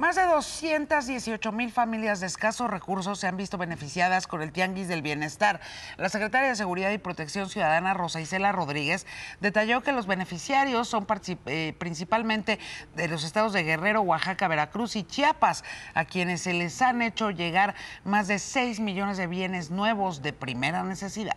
Más de 218 mil familias de escasos recursos se han visto beneficiadas con el Tianguis del Bienestar. La secretaria de Seguridad y Protección Ciudadana, Rosa Isela Rodríguez, detalló que los beneficiarios son eh, principalmente de los estados de Guerrero, Oaxaca, Veracruz y Chiapas, a quienes se les han hecho llegar más de 6 millones de bienes nuevos de primera necesidad.